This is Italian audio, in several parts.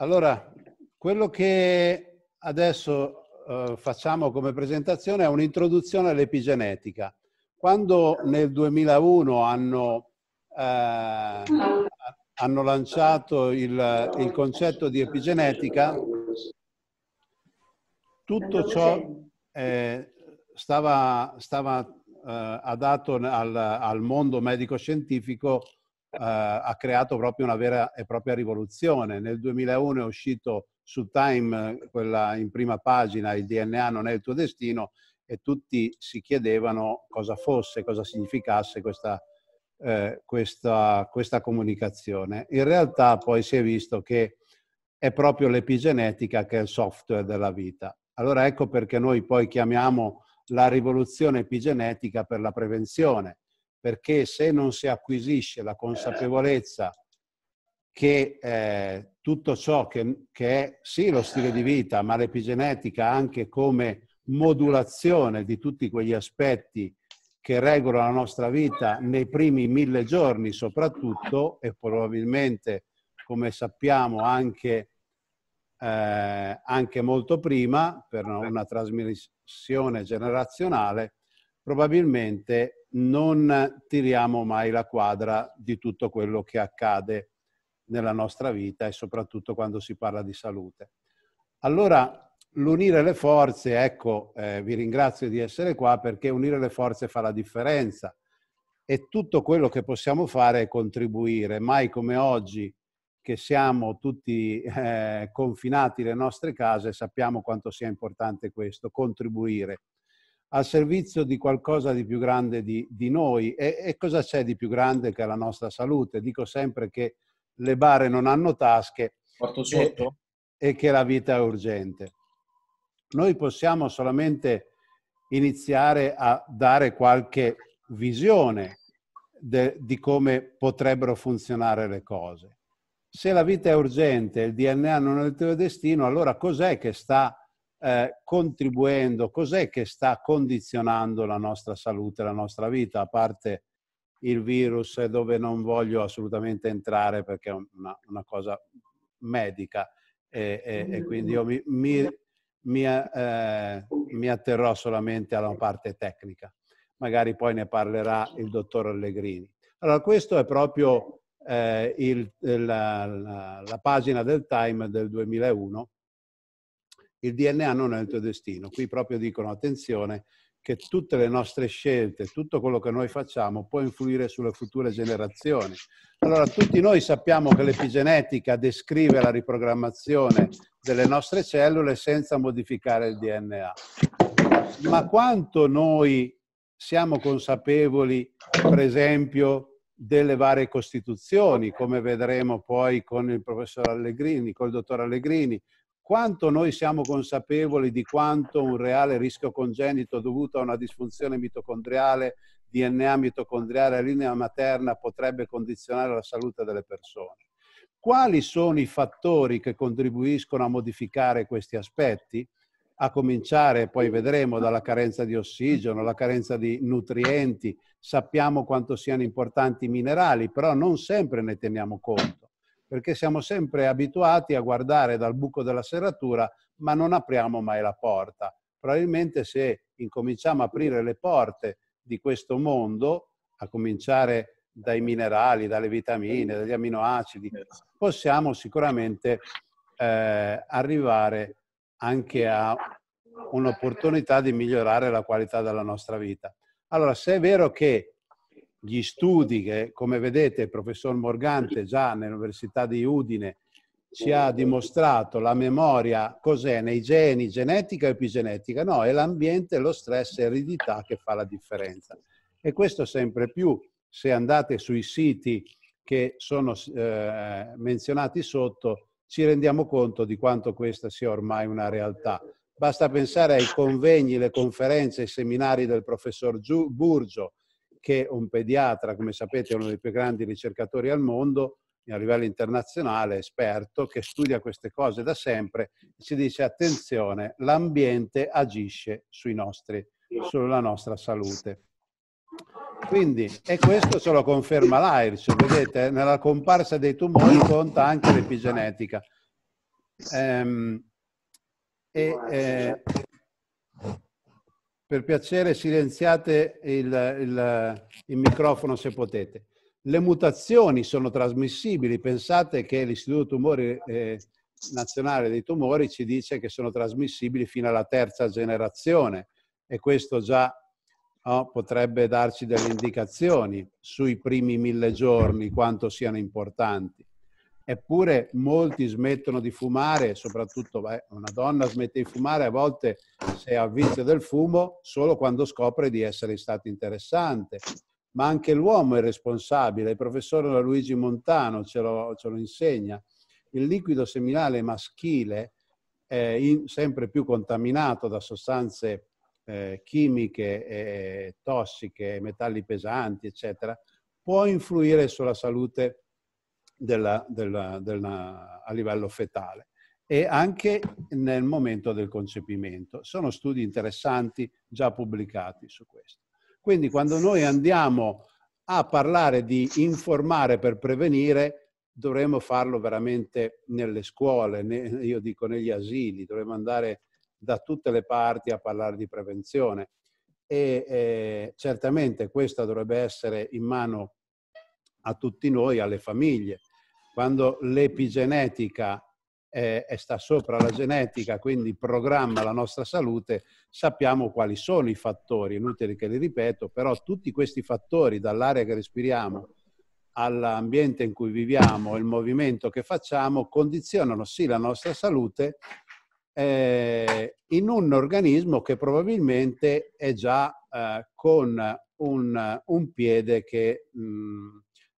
Allora, quello che adesso eh, facciamo come presentazione è un'introduzione all'epigenetica. Quando nel 2001 hanno, eh, hanno lanciato il, il concetto di epigenetica, tutto ciò eh, stava, stava eh, adatto al, al, mondo medico-scientifico eh, ha creato proprio una vera e propria rivoluzione. Nel 2001 è uscito su Time, eh, quella in prima pagina, il DNA non è il tuo destino, e tutti si chiedevano cosa fosse, cosa significasse questa, eh, questa, questa comunicazione. In realtà poi si è visto che è proprio l'epigenetica che è il software della vita. Allora ecco perché noi poi chiamiamo la rivoluzione epigenetica per la prevenzione, perché se non si acquisisce la consapevolezza che eh, tutto ciò che, che, è sì lo stile di vita, ma l'epigenetica anche come modulazione di tutti quegli aspetti che regolano la nostra vita nei primi mille giorni soprattutto e probabilmente come sappiamo anche, eh, anche molto prima per una trasmissione generazionale probabilmente non tiriamo mai la quadra di tutto quello che accade nella nostra vita e soprattutto quando si parla di salute. Allora, l'unire le forze, ecco, eh, vi ringrazio di essere qua perché unire le forze fa la differenza e tutto quello che possiamo fare è contribuire. Mai come oggi che siamo tutti eh, confinati nelle nostre case sappiamo quanto sia importante questo, contribuire al servizio di qualcosa di più grande di, di noi. E, e, cosa c'è di più grande che la nostra salute? Dico sempre che le bare non hanno tasche e, e che la vita è urgente. Noi possiamo solamente iniziare a dare qualche visione de, di come potrebbero funzionare le cose. Se la vita è urgente, il DNA non è il tuo destino, allora cos'è che sta eh, contribuendo, cos'è che sta condizionando la nostra salute, la nostra vita, a parte il virus eh, dove non voglio assolutamente entrare perché è una, una cosa medica e, e, e, quindi io mi, mi, mi, eh, mi atterrò solamente alla parte tecnica. Magari poi ne parlerà il dottor Allegrini. Allora, questo è proprio eh, il, la, la, la, pagina del Time del 2001 il DNA non è il tuo destino. Qui proprio dicono attenzione che tutte le nostre scelte, tutto quello che noi facciamo può influire sulle future generazioni. Allora, tutti noi sappiamo che l'epigenetica descrive la riprogrammazione delle nostre cellule senza modificare il DNA. Ma quanto noi siamo consapevoli, per esempio, delle varie costituzioni, come vedremo poi con il professor Allegrini, col dottor Allegrini, quanto noi siamo consapevoli di quanto un reale rischio congenito dovuto a una disfunzione mitocondriale, DNA mitocondriale a linea materna potrebbe condizionare la salute delle persone. Quali sono i fattori che contribuiscono a modificare questi aspetti? A cominciare, poi vedremo, dalla carenza di ossigeno, la carenza di nutrienti. Sappiamo quanto siano importanti i minerali, però non sempre ne teniamo conto perché siamo sempre abituati a guardare dal buco della serratura, ma non apriamo mai la porta. Probabilmente se incominciamo a aprire le porte di questo mondo, a cominciare dai minerali, dalle vitamine, dagli aminoacidi, possiamo sicuramente eh, arrivare anche a un'opportunità di migliorare la qualità della nostra vita. Allora, se è vero che gli studi che, come vedete, il professor Morgante già nell'Università di Udine ci ha dimostrato la memoria cos'è nei geni, genetica e epigenetica? No, è l'ambiente, lo stress e l'eredità che fa la differenza. E questo sempre più se andate sui siti che sono eh, menzionati sotto, ci rendiamo conto di quanto questa sia ormai una realtà. Basta pensare ai convegni, le conferenze, i seminari del professor Burgio, che un pediatra, come sapete, è uno dei più grandi ricercatori al mondo, a livello internazionale, esperto, che studia queste cose da sempre, ci dice attenzione, l'ambiente agisce sui nostri, sulla nostra salute. Quindi, e questo ce lo conferma l'AIRS, vedete, nella comparsa dei tumori conta anche l'epigenetica. Ehm, e, eh, per piacere silenziate il, il, il microfono se potete. Le mutazioni sono trasmissibili. Pensate che l'Istituto Tumori eh, Nazionale dei Tumori ci dice che sono trasmissibili fino alla terza generazione e questo già oh, potrebbe darci delle indicazioni sui primi mille giorni, quanto siano importanti. Eppure molti smettono di fumare, soprattutto beh, una donna smette di fumare a volte se ha vizio del fumo solo quando scopre di essere in stato interessante. Ma anche l'uomo è responsabile, il professor Luigi Montano ce lo, ce lo insegna. Il liquido seminale maschile è in, sempre più contaminato da sostanze eh, chimiche, eh, tossiche, metalli pesanti, eccetera, può influire sulla salute della, della, della, a livello fetale e anche nel momento del concepimento. Sono studi interessanti già pubblicati su questo. Quindi quando noi andiamo a parlare di informare per prevenire, dovremmo farlo veramente nelle scuole, io dico negli asili, dovremmo andare da tutte le parti a parlare di prevenzione. E eh, certamente questa dovrebbe essere in mano a tutti noi, alle famiglie, quando l'epigenetica eh, sta sopra la genetica, quindi programma la nostra salute, sappiamo quali sono i fattori, inutile che li ripeto, però tutti questi fattori, dall'aria che respiriamo all'ambiente in cui viviamo, il movimento che facciamo, condizionano sì la nostra salute eh, in un organismo che probabilmente è già eh, con un, un, piede che... Mh, mm,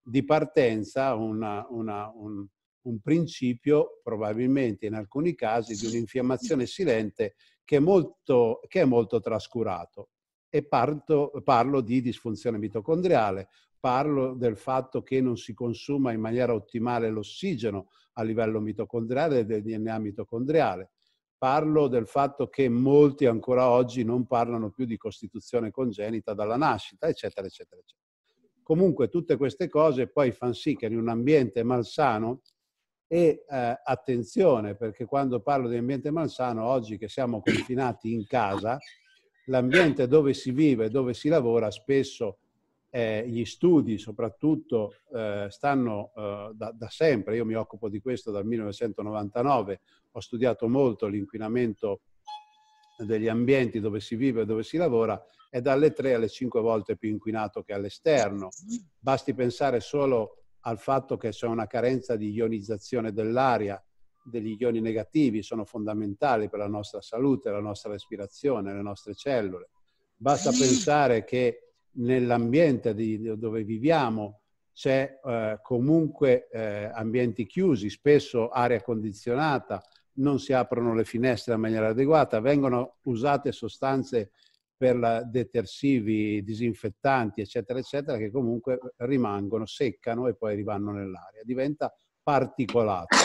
di partenza una, una, un, un principio probabilmente in alcuni casi di un'infiammazione silente che è molto, che è molto trascurato. E parto, parlo di disfunzione mitocondriale, parlo del fatto che non si consuma in maniera ottimale l'ossigeno a livello mitocondriale e del DNA mitocondriale. Parlo del fatto che molti ancora oggi non parlano più di costituzione congenita dalla nascita, eccetera, eccetera, eccetera. Comunque tutte queste cose poi fanno sì che in un ambiente malsano e eh, attenzione perché quando parlo di ambiente malsano oggi che siamo confinati in casa, l'ambiente dove si vive, dove si lavora spesso eh, gli studi soprattutto eh, stanno eh, da, da, sempre, io mi occupo di questo dal 1999, ho studiato molto l'inquinamento degli ambienti dove si vive e dove si lavora è dalle 3 alle 5 volte più inquinato che all'esterno. Basti pensare solo al fatto che c'è una carenza di ionizzazione dell'aria, degli ioni negativi sono fondamentali per la nostra salute, la nostra respirazione, le nostre cellule. Basta pensare che nell'ambiente dove viviamo c'è eh, comunque eh, ambienti chiusi, spesso aria condizionata, non si aprono le finestre in maniera adeguata, vengono usate sostanze per detersivi, disinfettanti, eccetera, eccetera, che comunque rimangono, seccano e poi rivanno nell'aria. Diventa particolato.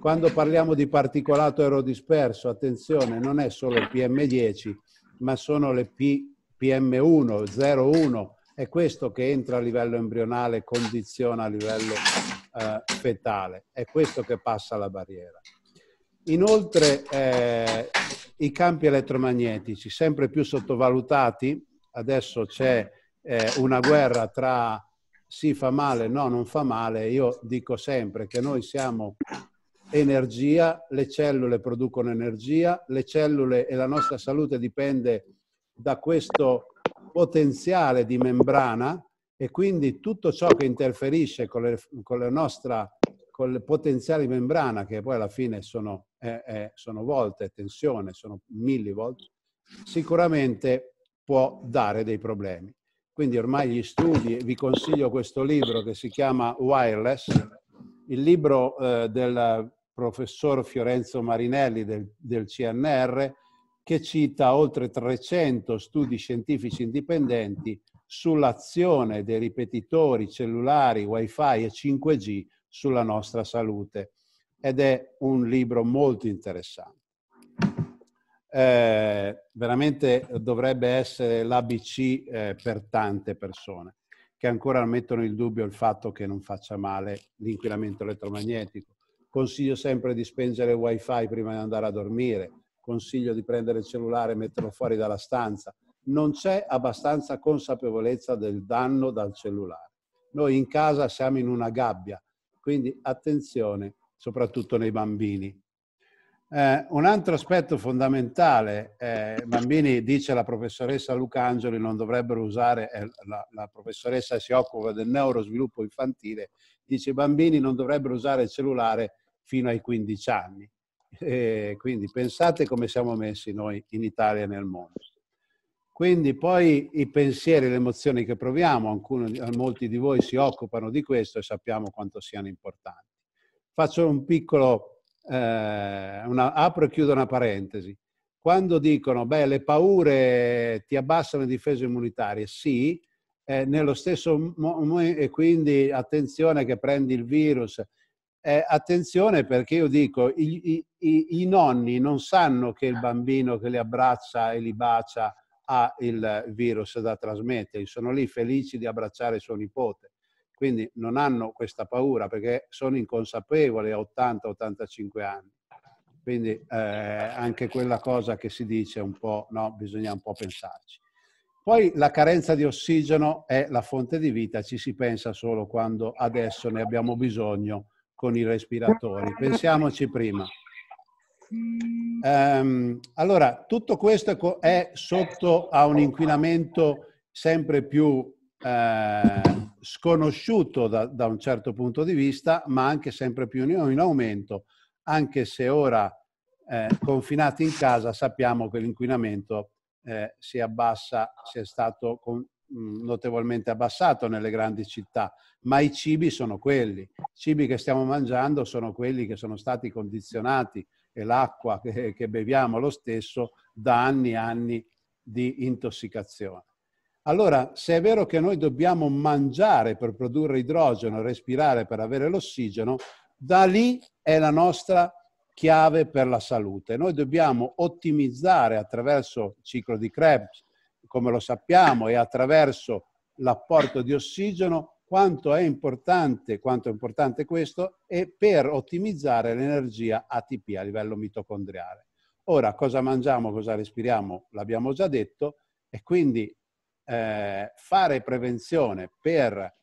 Quando parliamo di particolato aerodisperso, attenzione, non è solo il PM10, ma sono le P, PM1, 01, è questo che entra a livello embrionale, condiziona a livello eh, fetale, è questo che passa la barriera. Inoltre eh, i campi elettromagnetici, sempre più sottovalutati, adesso c'è eh, una guerra tra si fa male, no, non fa male. Io dico sempre che noi siamo energia, le cellule producono energia, le cellule e la nostra salute dipende da questo potenziale di membrana e quindi tutto ciò che interferisce con, le, con la nostra con il potenziale membrana, che poi alla fine sono eh, eh, sono volte, tensione, sono millivolt, sicuramente può dare dei problemi. Quindi ormai gli studi, vi consiglio questo libro che si chiama Wireless, il libro eh, del professor Fiorenzo Marinelli del, del CNR che cita oltre 300 studi scientifici indipendenti sull'azione dei ripetitori cellulari, wifi e 5G sulla nostra salute ed è un libro molto interessante. Eh, veramente dovrebbe essere l'ABC eh, per tante persone che ancora mettono in dubbio il fatto che non faccia male l'inquinamento elettromagnetico. Consiglio sempre di spengere il wifi prima di andare a dormire, consiglio di prendere il cellulare e metterlo fuori dalla stanza. Non c'è abbastanza consapevolezza del danno dal cellulare. Noi in casa siamo in una gabbia, quindi attenzione soprattutto nei bambini. Eh, un altro aspetto fondamentale, eh, i bambini, dice la professoressa Lucangeli, non dovrebbero usare, eh, la, la, professoressa si occupa del neurosviluppo infantile, dice i bambini non dovrebbero usare il cellulare fino ai 15 anni. Eh, quindi pensate come siamo messi noi in Italia e nel mondo. Quindi poi i pensieri, le emozioni che proviamo, alcuni, molti di voi si occupano di questo e sappiamo quanto siano importanti. Faccio un piccolo, eh, una, apro e chiudo una parentesi. Quando dicono, beh, le paure ti abbassano le difese immunitarie, sì, eh, nello stesso momento, e quindi attenzione che prendi il virus. Eh, attenzione perché io dico, i, i, i nonni non sanno che il bambino che li abbraccia e li bacia ha il virus da trasmettere, sono lì felici di abbracciare suo nipote quindi non hanno questa paura perché sono inconsapevoli a 80-85 anni. Quindi eh, anche quella cosa che si dice un po', no, bisogna un po' pensarci. Poi la carenza di ossigeno è la fonte di vita, ci si pensa solo quando adesso ne abbiamo bisogno con i respiratori. Pensiamoci prima. Um, allora, tutto questo è sotto a un inquinamento sempre più Ehm, sconosciuto da, da, un certo punto di vista, ma anche sempre più in, in aumento, anche se ora eh, confinati in casa sappiamo che l'inquinamento eh, si abbassa, si è stato con, mm, notevolmente abbassato nelle grandi città, ma i cibi sono quelli, i cibi che stiamo mangiando sono quelli che sono stati condizionati e l'acqua che, che beviamo lo stesso da anni e anni di intossicazione. Allora, se è vero che noi dobbiamo mangiare per produrre idrogeno, respirare per avere l'ossigeno, da lì è la nostra chiave per la salute. Noi dobbiamo ottimizzare attraverso il ciclo di Krebs, come lo sappiamo, e attraverso l'apporto di ossigeno quanto è importante, quanto è importante questo e per ottimizzare l'energia ATP a livello mitocondriale. Ora, cosa mangiamo, cosa respiriamo, l'abbiamo già detto, e quindi eh, fare prevenzione per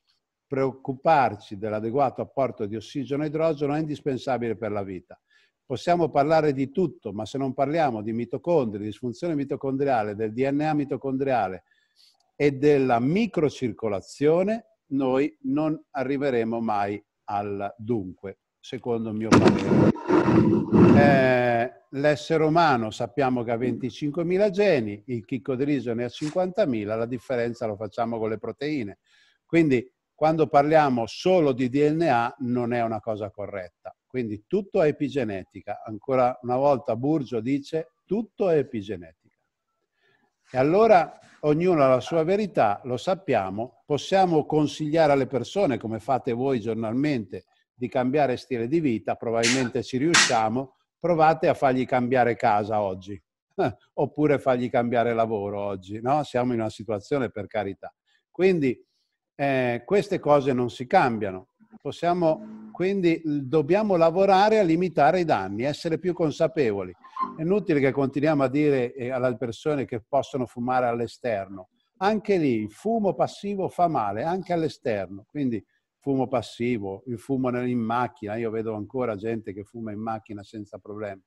preoccuparci dell'adeguato apporto di ossigeno e idrogeno è indispensabile per la vita. Possiamo parlare di tutto, ma se non parliamo di mitocondri, di disfunzione mitocondriale, del DNA mitocondriale e della microcircolazione, noi non arriveremo mai al dunque, secondo il mio parere. Eh, L'essere umano sappiamo che ha 25.000 geni, il chicco di riso ne ha 50.000, la differenza lo facciamo con le proteine. Quindi quando parliamo solo di DNA non è una cosa corretta. Quindi tutto è epigenetica. Ancora una volta Burgio dice tutto è epigenetica. E allora ognuno ha la sua verità, lo sappiamo, possiamo consigliare alle persone, come fate voi giornalmente, di cambiare stile di vita, probabilmente ci riusciamo, provate a fargli cambiare casa oggi, oppure fargli cambiare lavoro oggi, no? Siamo in una situazione per carità. Quindi eh, queste cose non si cambiano. Possiamo, quindi dobbiamo lavorare a limitare i danni, essere più consapevoli. È inutile che continuiamo a dire eh, alle persone che possono fumare all'esterno. Anche lì il fumo passivo fa male, anche all'esterno. Quindi fumo passivo, il fumo in macchina, io vedo ancora gente che fuma in macchina senza problemi.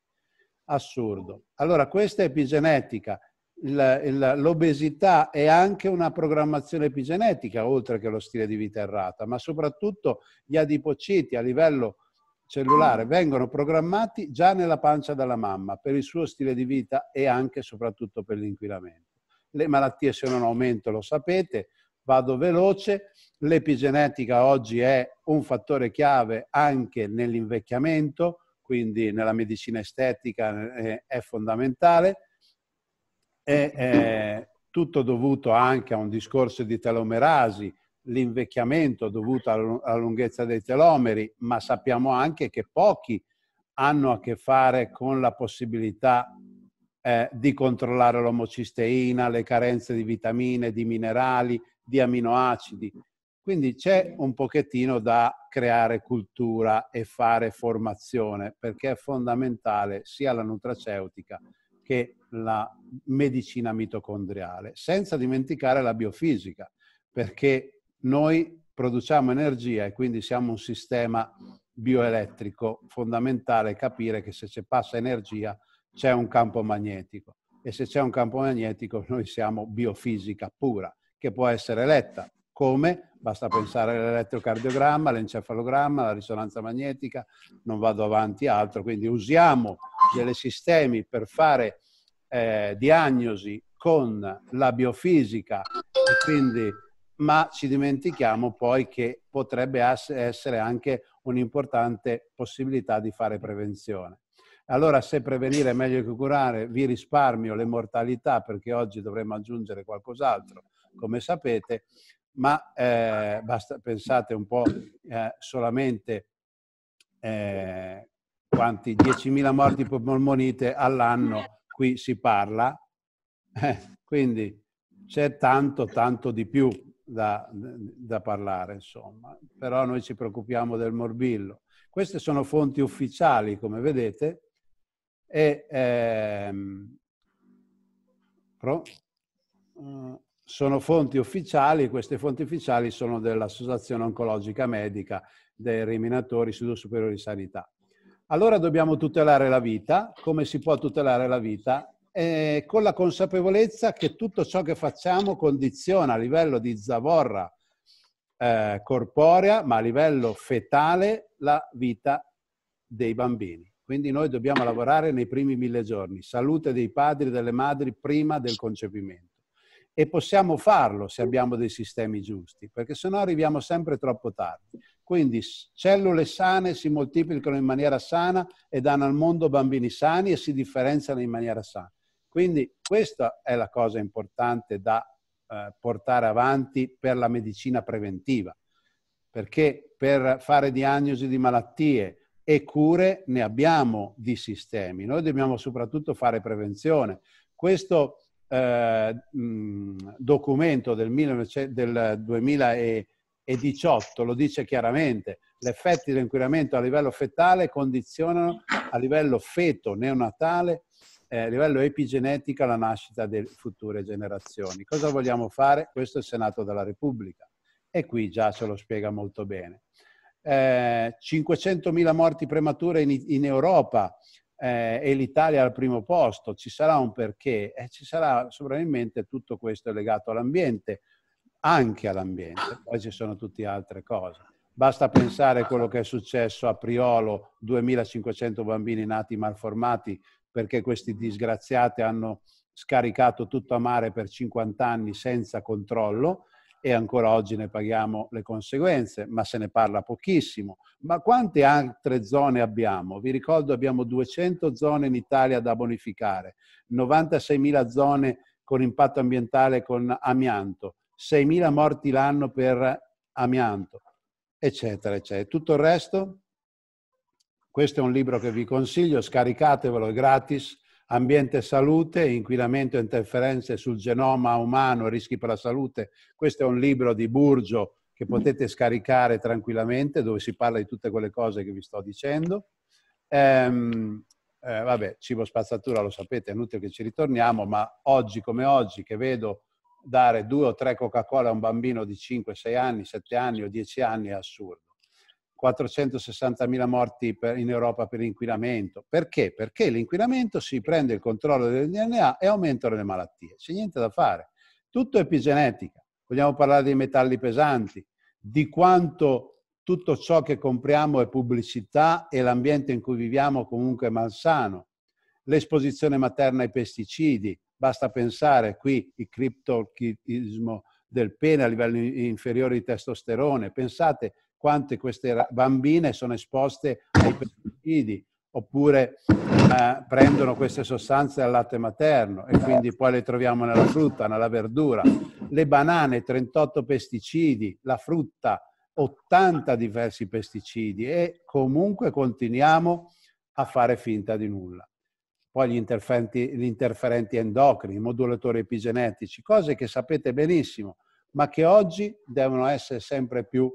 Assurdo. Allora questa è epigenetica. L'obesità è anche una programmazione epigenetica, oltre che lo stile di vita errata, ma soprattutto gli adipociti a livello cellulare vengono programmati già nella pancia della mamma per il suo stile di vita e anche e soprattutto per l'inquinamento. Le malattie sono in aumento, lo sapete, vado veloce, l'epigenetica oggi è un fattore chiave anche nell'invecchiamento, quindi nella medicina estetica eh, è fondamentale, e è tutto dovuto anche a un discorso di telomerasi, l'invecchiamento dovuto alla lunghezza dei telomeri, ma sappiamo anche che pochi hanno a che fare con la possibilità eh, di controllare l'omocisteina, le carenze di vitamine, di minerali, di aminoacidi. Quindi c'è un pochettino da creare cultura e fare formazione, perché è fondamentale sia la nutraceutica che la medicina mitocondriale, senza dimenticare la biofisica, perché noi produciamo energia e quindi siamo un sistema bioelettrico fondamentale capire che se c'è passa energia c'è un campo magnetico e se c'è un campo magnetico noi siamo biofisica pura che può essere letta. Come? Basta pensare all'elettrocardiogramma, all'encefalogramma, alla risonanza magnetica, non vado avanti altro. Quindi usiamo dei sistemi per fare eh, diagnosi con la biofisica, quindi, ma ci dimentichiamo poi che potrebbe essere anche un'importante possibilità di fare prevenzione. Allora, se prevenire è meglio che curare, vi risparmio le mortalità perché oggi dovremmo aggiungere qualcos'altro come sapete, ma eh, basta, pensate un po' eh, solamente eh, quanti 10.000 morti per polmonite all'anno qui si parla, eh, quindi c'è tanto, tanto di più da, da parlare, insomma. Però noi ci preoccupiamo del morbillo. Queste sono fonti ufficiali, come vedete, e... Ehm, pro, uh, sono fonti ufficiali, queste fonti ufficiali sono dell'Associazione Oncologica Medica dei Riminatori Studio Superiore di Sanità. Allora dobbiamo tutelare la vita, come si può tutelare la vita? Eh, con la consapevolezza che tutto ciò che facciamo condiziona a livello di zavorra eh, corporea, ma a livello fetale, la vita dei bambini. Quindi noi dobbiamo lavorare nei primi mille giorni, salute dei padri e delle madri prima del concepimento e possiamo farlo se abbiamo dei sistemi giusti, perché sennò arriviamo sempre troppo tardi. Quindi cellule sane si moltiplicano in maniera sana e danno al mondo bambini sani e si differenziano in maniera sana. Quindi questa è la cosa importante da eh, portare avanti per la medicina preventiva, perché per fare diagnosi di malattie e cure ne abbiamo di sistemi, noi dobbiamo soprattutto fare prevenzione. Questo eh, documento del, 19, del 2018 lo dice chiaramente, gli effetti dell'inquinamento a livello fetale condizionano a livello feto neonatale, eh, a livello epigenetica la nascita delle future generazioni. Cosa vogliamo fare? Questo è il Senato della Repubblica e qui già ce lo spiega molto bene. Eh, 500.000 morti premature in, in Europa, eh, e l'Italia al primo posto, ci sarà un perché e ci sarà sovranemente tutto questo legato all'ambiente, anche all'ambiente, poi ci sono tutte altre cose. Basta pensare a quello che è successo a Priolo, 2500 bambini nati malformati perché questi disgraziati hanno scaricato tutto a mare per 50 anni senza controllo e ancora oggi ne paghiamo le conseguenze, ma se ne parla pochissimo. Ma quante altre zone abbiamo? Vi ricordo abbiamo 200 zone in Italia da bonificare, 96.000 zone con impatto ambientale con amianto, 6.000 morti l'anno per amianto, eccetera, eccetera. Tutto il resto? Questo è un libro che vi consiglio, scaricatevelo, è gratis, ambiente e salute, inquinamento e interferenze sul genoma umano e rischi per la salute. Questo è un libro di Burgio che mm. potete scaricare tranquillamente, dove si parla di tutte quelle cose che vi sto dicendo. Ehm, eh, vabbè, cibo spazzatura lo sapete, è inutile che ci ritorniamo, ma oggi come oggi che vedo dare due o tre Coca-Cola a un bambino di 5, 6 anni, 7 anni o 10 anni è assurdo. 460.000 morti per, in Europa per inquinamento. Perché? Perché l'inquinamento si prende il controllo del DNA e aumentano le malattie. C'è niente da fare. Tutto è epigenetica. Vogliamo parlare dei metalli pesanti, di quanto tutto ciò che compriamo è pubblicità e l'ambiente in cui viviamo comunque è malsano. L'esposizione materna ai pesticidi, basta pensare qui il criptochismo del pene a livello inferiore di testosterone. Pensate quante queste bambine sono esposte ai pesticidi oppure eh, prendono queste sostanze al latte materno e quindi poi le troviamo nella frutta, nella verdura. Le banane, 38 pesticidi, la frutta, 80 diversi pesticidi e comunque continuiamo a fare finta di nulla. Poi gli interferenti, gli interferenti endocrini, i modulatori epigenetici, cose che sapete benissimo, ma che oggi devono essere sempre più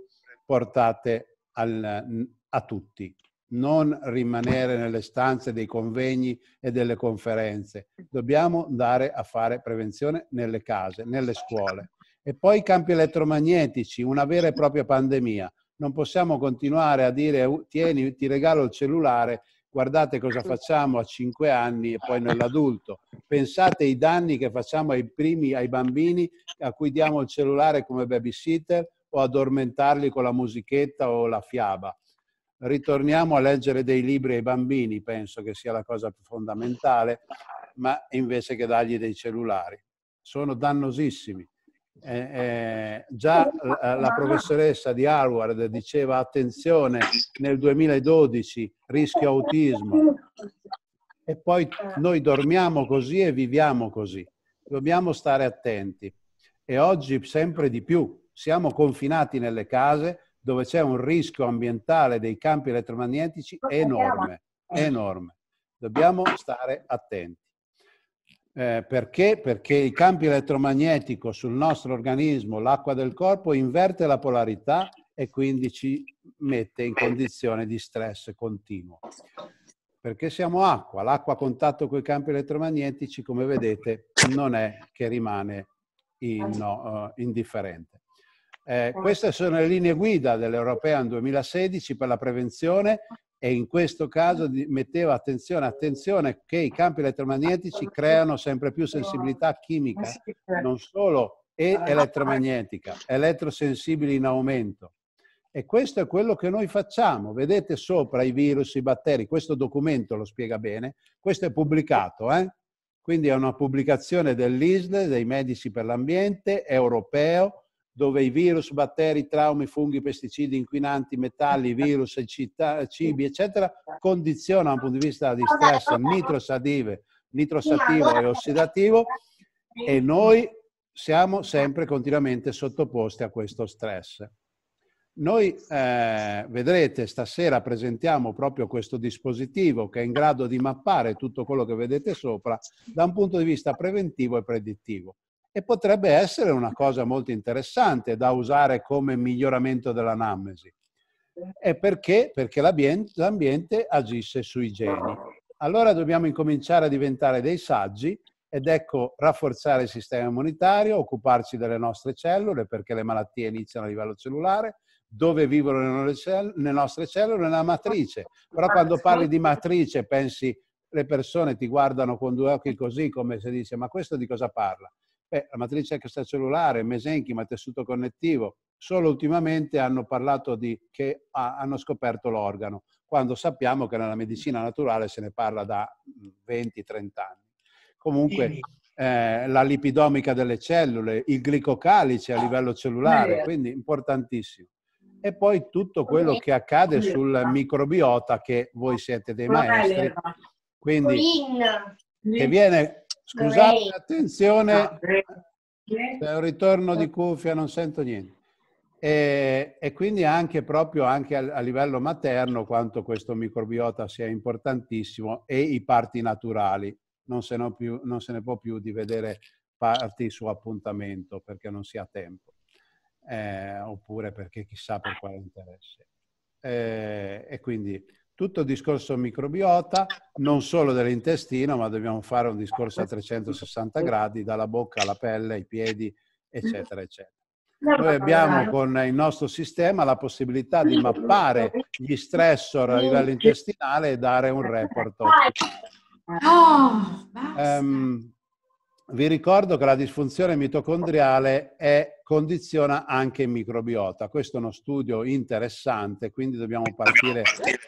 portate al, a tutti. Non rimanere nelle stanze dei convegni e delle conferenze. Dobbiamo andare a fare prevenzione nelle case, nelle scuole. E poi i campi elettromagnetici, una vera e propria pandemia. Non possiamo continuare a dire tieni, ti regalo il cellulare guardate cosa facciamo a cinque anni e poi nell'adulto. Pensate ai danni che facciamo ai primi, ai bambini a cui diamo il cellulare come babysitter o addormentarli con la musichetta o la fiaba. Ritorniamo a leggere dei libri ai bambini, penso che sia la cosa più fondamentale, ma invece che dargli dei cellulari. Sono dannosissimi. Eh, eh, già la, la, professoressa di Harvard diceva attenzione nel 2012 rischio autismo e poi noi dormiamo così e viviamo così dobbiamo stare attenti e oggi sempre di più siamo confinati nelle case dove c'è un rischio ambientale dei campi elettromagnetici enorme, enorme. Dobbiamo stare attenti. Eh, perché? Perché il campo elettromagnetico sul nostro organismo, l'acqua del corpo, inverte la polarità e quindi ci mette in condizione di stress continuo. Perché siamo acqua, l'acqua a contatto con i campi elettromagnetici, come vedete, non è che rimane in, uh, indifferente. Eh, certo. queste sono le linee guida dell'European 2016 per la prevenzione e in questo caso metteva attenzione, attenzione che i campi elettromagnetici creano sempre più sensibilità chimica, certo. non solo e ah, elettromagnetica, certo. elettrosensibili in aumento. E questo è quello che noi facciamo. Vedete sopra i virus, i batteri, questo documento lo spiega bene, questo è pubblicato, eh? quindi è una pubblicazione dell'ISL, dei medici per l'ambiente, europeo, dove i virus, batteri, traumi, funghi, pesticidi, inquinanti, metalli, virus, città, cibi, eccetera, condizionano dal punto di vista di stress nitrosadive, nitrosattivo e ossidativo e noi siamo sempre continuamente sottoposti a questo stress. Noi eh, vedrete stasera presentiamo proprio questo dispositivo che è in grado di mappare tutto quello che vedete sopra da un punto di vista preventivo e predittivo e potrebbe essere una cosa molto interessante da usare come miglioramento dell'anamnesi. E perché? Perché l'ambiente agisce sui geni. Allora dobbiamo incominciare a diventare dei saggi ed ecco rafforzare il sistema immunitario, occuparci delle nostre cellule perché le malattie iniziano a livello cellulare, dove vivono le nostre cellule, nella matrice. Però quando parli di matrice pensi le persone ti guardano con due occhi così come se dice ma questo di cosa parla? Beh, la matrice extracellulare, mesenchima, tessuto connettivo, solo ultimamente hanno parlato di che hanno scoperto l'organo, quando sappiamo che nella medicina naturale se ne parla da 20-30 anni. Comunque eh, la lipidomica delle cellule, il glicocalice a ah, livello cellulare, quindi importantissimo. E poi tutto quello che accade sul microbiota che voi siete dei maestri. Quindi che viene Scusate, attenzione, c'è un ritorno di cuffia, non sento niente. E, e quindi anche proprio anche a, a, livello materno quanto questo microbiota sia importantissimo e i parti naturali. Non se, più, non se ne può più di vedere parti su appuntamento perché non si ha tempo, eh, oppure perché chissà per quale interesse. Eh, e quindi tutto il discorso microbiota, non solo dell'intestino, ma dobbiamo fare un discorso a 360 gradi, dalla bocca alla pelle, ai piedi, eccetera, eccetera. Noi abbiamo con il nostro sistema la possibilità di mappare gli stressor a livello intestinale e dare un report. Oh, um, vi ricordo che la disfunzione mitocondriale è, condiziona anche il microbiota. Questo è uno studio interessante, quindi dobbiamo partire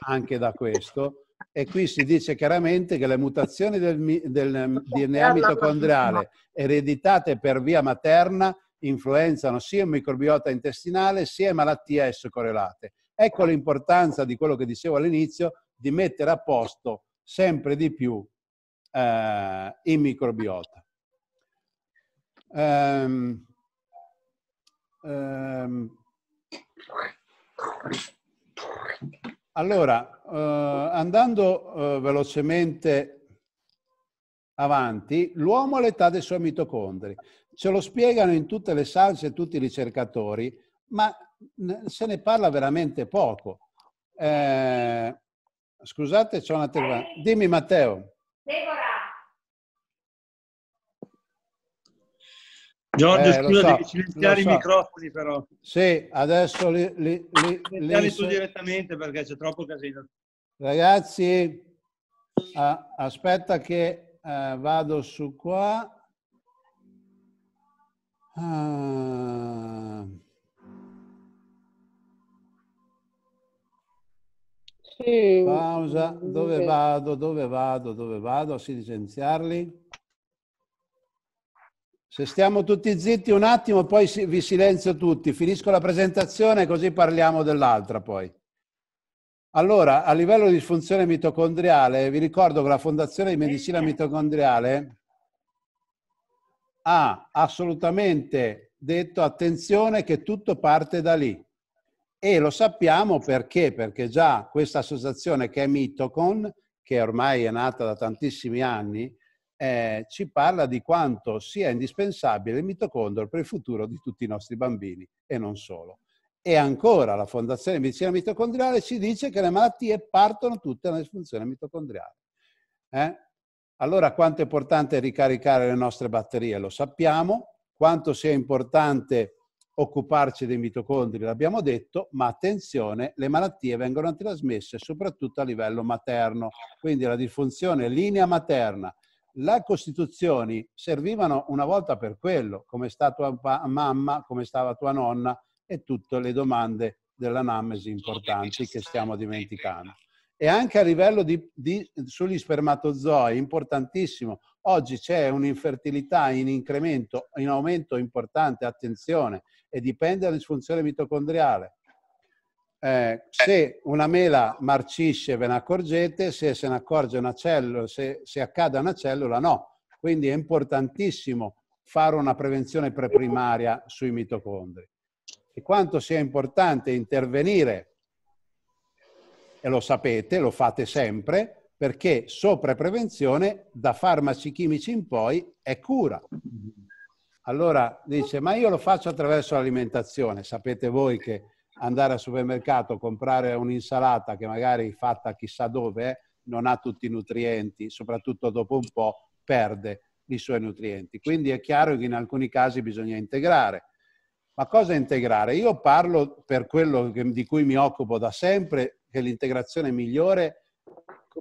anche da questo. E qui si dice chiaramente che le mutazioni del, del DNA mitocondriale ereditate per via materna influenzano sia il microbiota intestinale sia le malattie a esso correlate. Ecco l'importanza di quello che dicevo all'inizio, di mettere a posto sempre di più eh, il microbiota. Um, um, allora, uh, andando uh, velocemente avanti, l'uomo all'età dei suoi mitocondri. Ce lo spiegano in tutte le salse tutti i ricercatori, ma se ne parla veramente poco. Eh, scusate, c'è una telefonata. Dimmi Matteo. Deborah, Giorgio, eh, scusa, so, devi silenziare so. i microfoni però. Sì, adesso li... li, li, li tu direttamente perché c'è troppo casino. Ragazzi, aspetta che eh, vado su qua. Ah. Pausa, dove vado, dove vado, dove vado a silenziarli? Se stiamo tutti zitti un attimo, poi vi silenzio tutti. Finisco la presentazione così parliamo dell'altra poi. Allora, a livello di funzione mitocondriale, vi ricordo che la Fondazione di Medicina Mitocondriale ha assolutamente detto attenzione che tutto parte da lì. E lo sappiamo perché? Perché già questa associazione che è Mitocon, che ormai è nata da tantissimi anni, eh, ci parla di quanto sia indispensabile il mitocondrio per il futuro di tutti i nostri bambini e non solo. E ancora la Fondazione Medicina Mitocondriale ci dice che le malattie partono tutte dalla disfunzione mitocondriale. Eh? Allora quanto è importante ricaricare le nostre batterie? Lo sappiamo. Quanto sia importante occuparci dei mitocondri, l'abbiamo detto, ma attenzione, le malattie vengono trasmesse soprattutto a livello materno, quindi la disfunzione linea materna le Costituzioni servivano una volta per quello, come sta tua mamma, come stava tua nonna e tutte le domande dell'anamnesi importanti che stiamo dimenticando. E anche a livello di, di, sugli spermatozoi, importantissimo, oggi c'è un'infertilità in incremento, in aumento importante, attenzione, e dipende dalla disfunzione mitocondriale. Eh, eh. se una mela marcisce ve ne accorgete, se se ne accorge una cellula, se, se accade a una cellula no. Quindi è importantissimo fare una prevenzione preprimaria sui mitocondri. E quanto sia importante intervenire, e lo sapete, lo fate sempre, perché sopra prevenzione, da farmaci chimici in poi, è cura. Allora dice, ma io lo faccio attraverso l'alimentazione. Sapete voi che andare al supermercato, comprare un'insalata che magari fatta chissà dove non ha tutti i nutrienti, soprattutto dopo un po' perde i suoi nutrienti. Quindi è chiaro che in alcuni casi bisogna integrare. Ma cosa integrare? Io parlo per quello che, di cui mi occupo da sempre, che l'integrazione migliore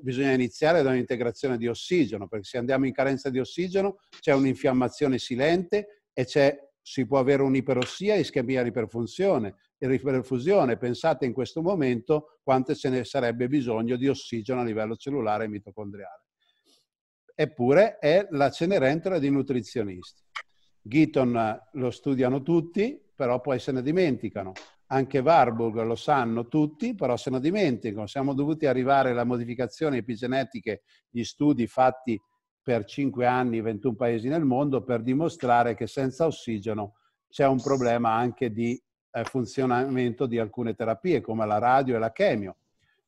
bisogna iniziare da un'integrazione di ossigeno, perché se andiamo in carenza di ossigeno c'è un'infiammazione silente e si può avere un'iperossia e ischemia di iperfunzione, riperfusione. Pensate in questo momento quante ce ne sarebbe bisogno di ossigeno a livello cellulare e mitocondriale. Eppure è la cenerentola dei nutrizionisti. Giton eh, lo studiano tutti, però poi se ne dimenticano. Anche Warburg lo sanno tutti, però se ne dimenticano. Siamo dovuti arrivare alla modificazione epigenetiche, gli studi fatti per 5 anni, in 21 paesi nel mondo, per dimostrare che senza ossigeno c'è un problema anche di eh, funzionamento di alcune terapie come la radio e la chemio.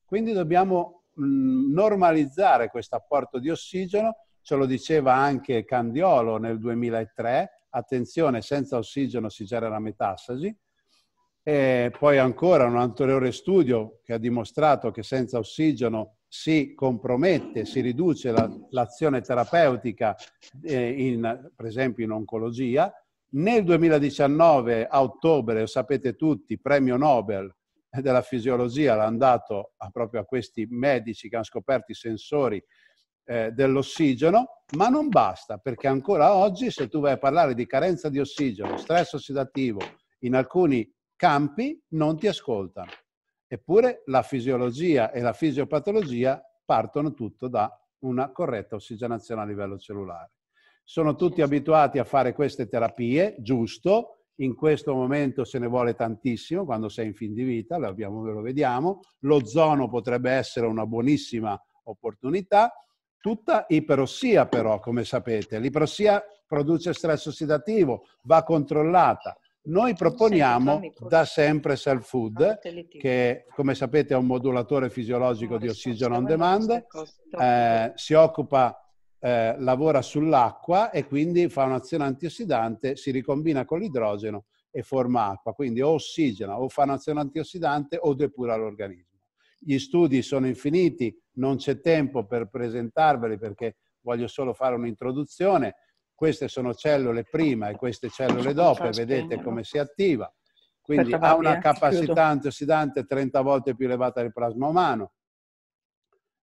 Quindi dobbiamo mh, mm, normalizzare questo apporto di ossigeno, ce lo diceva anche Candiolo nel 2003, attenzione, senza ossigeno si genera metastasi, e poi ancora un ulteriore studio che ha dimostrato che senza ossigeno si compromette, si riduce la, l'azione terapeutica, eh, in, per esempio in oncologia, nel 2019, a ottobre, lo sapete tutti, premio Nobel della fisiologia l'hanno dato proprio a questi medici che hanno scoperto i sensori eh, dell'ossigeno, ma non basta, perché ancora oggi se tu vai a parlare di carenza di ossigeno, stress ossidativo in alcuni campi, non ti ascoltano. Eppure la fisiologia e la fisiopatologia partono tutto da una corretta ossigenazione a livello cellulare. Sono tutti abituati a fare queste terapie, giusto, in questo momento se ne vuole tantissimo, quando sei in fin di vita, lo, abbiamo, lo vediamo, l'ozono potrebbe essere una buonissima opportunità, tutta iperossia però, come sapete, l'iperossia produce stress ossidativo, va controllata. Noi proponiamo da sempre Cell Food, che come sapete è un modulatore fisiologico di ossigeno on demand, eh, si occupa eh, lavora sull'acqua e quindi fa un'azione antiossidante, si ricombina con l'idrogeno e forma acqua, quindi o ossigena o fa un'azione antiossidante o depura l'organismo. Gli studi sono infiniti, non c'è tempo per presentarveli perché voglio solo fare un'introduzione. Queste sono cellule prima e queste cellule dopo, vedete come si attiva. Quindi ha una capacità antiossidante 30 volte più elevata del plasma umano,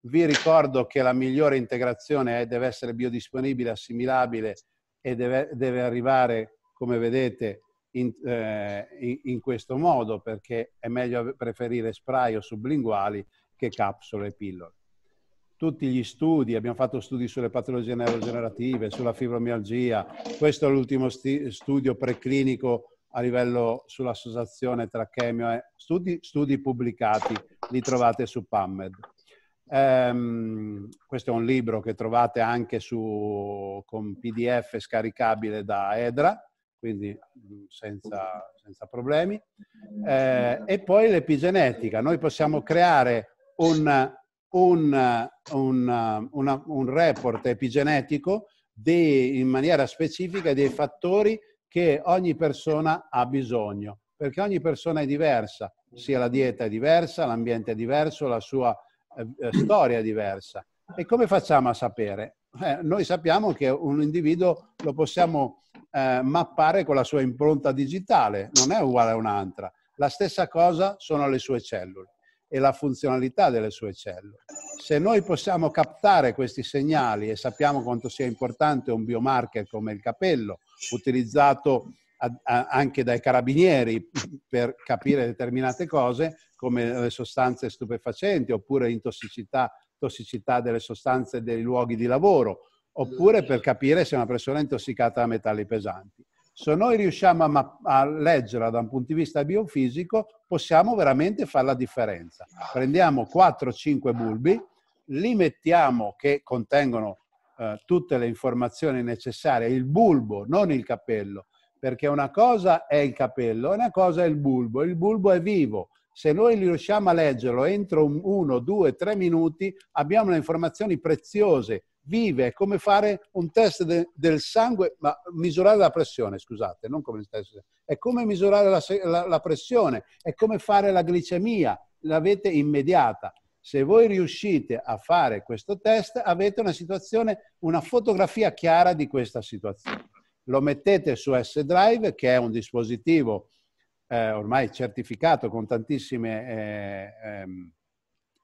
vi ricordo che la migliore integrazione è, deve essere biodisponibile, assimilabile e deve, deve arrivare, come vedete, in, eh, in, questo modo perché è meglio preferire spray o sublinguali che capsule e pillole. Tutti gli studi, abbiamo fatto studi sulle patologie neurogenerative, sulla fibromialgia, questo è l'ultimo studio preclinico a livello sull'associazione tra chemio e studi, studi pubblicati, li trovate su PubMed. Um, questo è un libro che trovate anche su, con PDF scaricabile da Edra, quindi mm, senza, senza problemi. Eh, e poi l'epigenetica. Noi possiamo creare un, un, un, una, un report epigenetico dei, in maniera specifica dei fattori che ogni persona ha bisogno, perché ogni persona è diversa, sia la dieta è diversa, l'ambiente è diverso, la sua eh, eh, storia diversa. E come facciamo a sapere? Eh, noi sappiamo che un individuo lo possiamo eh, mappare con la sua impronta digitale, non è uguale a un'altra. La stessa cosa sono le sue cellule e la funzionalità delle sue cellule. Se noi possiamo captare questi segnali e sappiamo quanto sia importante un biomarker come il capello, utilizzato a, a, anche dai carabinieri per capire determinate cose, come le sostanze stupefacenti, oppure intossicità, tossicità delle sostanze dei luoghi di lavoro, oppure per capire se una persona è intossicata da metalli pesanti. Se noi riusciamo a, ma- a leggerla da un punto di vista biofisico, possiamo veramente fare la differenza. Prendiamo 4-5 bulbi, li mettiamo che contengono eh, tutte le informazioni necessarie, il bulbo, non il cappello, perché una cosa è il capello, e una cosa è il bulbo, il bulbo è vivo. Se noi riusciamo a leggerlo entro uno, due, tre minuti, abbiamo le informazioni preziose, vive, è come fare un test de, del sangue, ma misurare la pressione, scusate, non come il test, è come misurare la, la, la pressione, è come fare la glicemia, l'avete immediata. Se voi riuscite a fare questo test, avete una situazione, una fotografia chiara di questa situazione lo mettete su S-Drive, che è un dispositivo eh, ormai certificato con tantissime eh, ehm,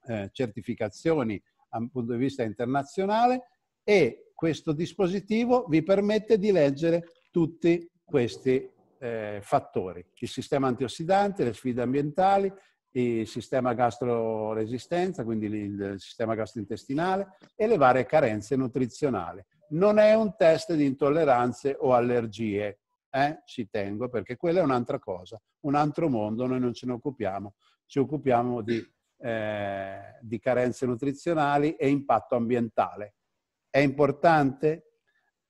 eh, certificazioni dal punto di vista internazionale e questo dispositivo vi permette di leggere tutti questi eh, fattori, il sistema antiossidante, le sfide ambientali, il sistema gastroresistenza, quindi il sistema gastrointestinale e le varie carenze nutrizionali non è un test di intolleranze o allergie. Eh? Ci tengo perché quella è un'altra cosa, un altro mondo, noi non ce ne occupiamo, ci occupiamo di, eh, di carenze nutrizionali e impatto ambientale. È importante,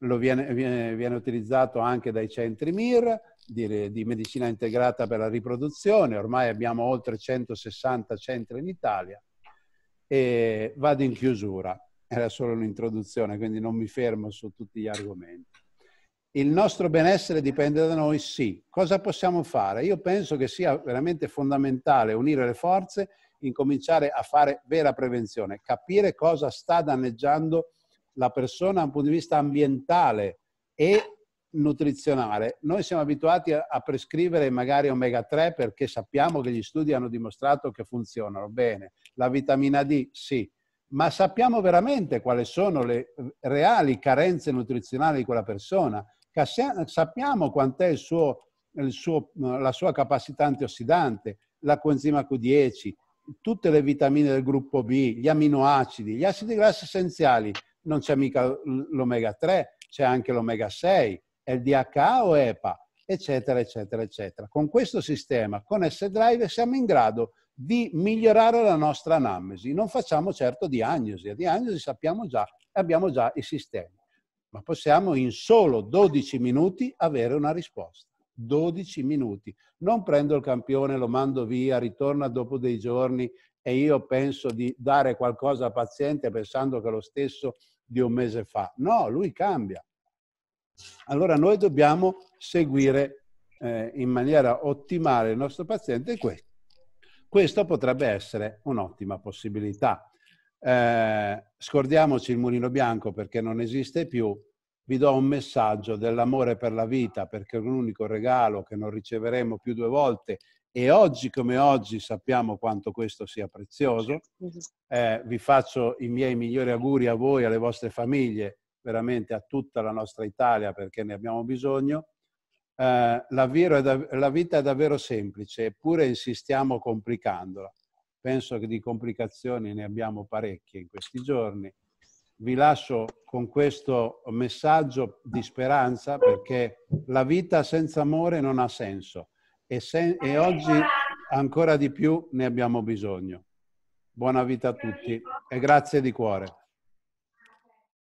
lo viene, viene, viene utilizzato anche dai centri MIR di, di medicina integrata per la riproduzione, ormai abbiamo oltre 160 centri in Italia e vado in chiusura era solo un'introduzione, quindi non mi fermo su tutti gli argomenti. Il nostro benessere dipende da noi? Sì. Cosa possiamo fare? Io penso che sia veramente fondamentale unire le forze, incominciare a fare vera prevenzione, capire cosa sta danneggiando la persona da un punto di vista ambientale e nutrizionale. Noi siamo abituati a prescrivere magari omega 3 perché sappiamo che gli studi hanno dimostrato che funzionano bene. La vitamina D, sì ma sappiamo veramente quali sono le eh, reali carenze nutrizionali di quella persona, eh, sappiamo quant'è il suo, eh, il suo, la sua capacità antiossidante, la coenzima Q10, tutte le vitamine del gruppo B, gli aminoacidi, gli acidi grassi essenziali, non c'è mica l'omega 3, c'è anche l'omega 6, è il DHA o EPA, eccetera, eccetera, eccetera. Con questo sistema, con S-Drive, siamo in grado di migliorare la nostra anamnesi. Non facciamo certo diagnosi, a diagnosi sappiamo già, abbiamo già i sistemi, ma possiamo in solo 12 minuti avere una risposta. 12 minuti. Non prendo il campione, lo mando via, ritorna dopo dei giorni e io penso di dare qualcosa al paziente pensando che è lo stesso di un mese fa. No, lui cambia. Allora noi dobbiamo seguire eh, in maniera ottimale il nostro paziente questo questo potrebbe essere un'ottima possibilità. Eh, scordiamoci il mulino bianco perché non esiste più. Vi do un messaggio dell'amore per la vita perché è l'unico regalo che non riceveremo più due volte e oggi come oggi sappiamo quanto questo sia prezioso. Mhm. Eh, vi faccio i miei migliori auguri a voi, alle vostre famiglie, veramente a tutta la nostra Italia perché ne abbiamo bisogno eh, la, da, la vita è davvero semplice, eppure insistiamo complicandola. Penso che di complicazioni ne abbiamo parecchie in questi giorni. Vi lascio con questo messaggio di speranza perché la vita senza amore non ha senso e, sen e oggi ancora di più ne abbiamo bisogno. Buona vita a tutti e grazie di cuore.